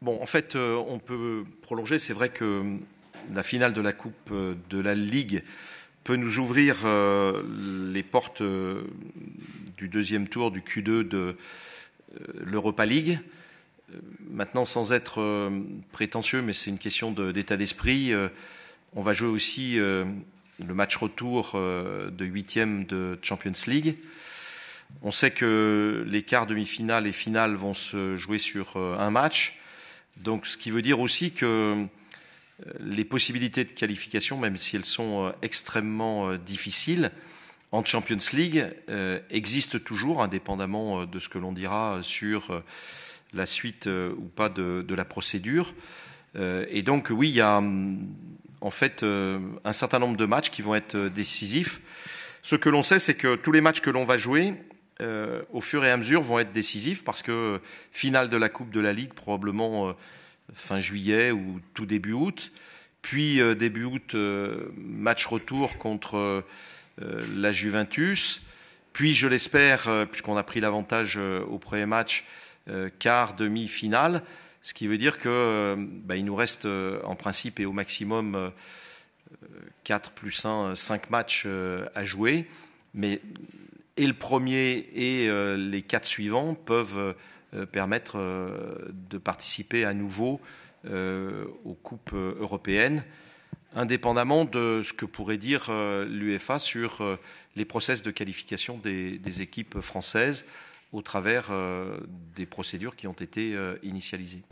Bon, en fait, euh, on peut prolonger. C'est vrai que hum, la finale de la Coupe euh, de la Ligue peut nous ouvrir euh, les portes du deuxième tour du Q2 de l'Europa League. Maintenant, sans être prétentieux, mais c'est une question d'état d'esprit, on va jouer aussi le match retour de huitième de Champions League. On sait que les quarts, demi finale et finale vont se jouer sur un match. Donc, ce qui veut dire aussi que euh, les possibilités de qualification, même si elles sont euh, extrêmement euh, difficiles, en Champions League existent toujours, indépendamment de ce que l'on dira sur la suite ou pas de, la procédure. et donc, oui, il y a mm, en fait un certain nombre de matchs qui vont être décisifs. Ce que l'on sait, c'est que tous les matchs que l'on va jouer, euh, au fur et à mesure, vont être décisifs parce que finale de la Coupe de la Ligue, probablement euh, fin juillet ou tout début août. Puis euh, début août, match retour contre la Juventus. Puis, je l'espère, puisqu'on a pris l'avantage au premier match, quart, demi-finale. Ce qui veut dire que bah, il nous reste en principe et au maximum 4 plus 1, 5 matchs à jouer. Mais et le premier et euh, les quatre suivants peuvent euh, permettre euh, de participer à nouveau aux coupes européennes, indépendamment de ce que pourrait dire l'UEFA sur les process de qualification des équipes françaises au travers des procédures qui ont été initialisées.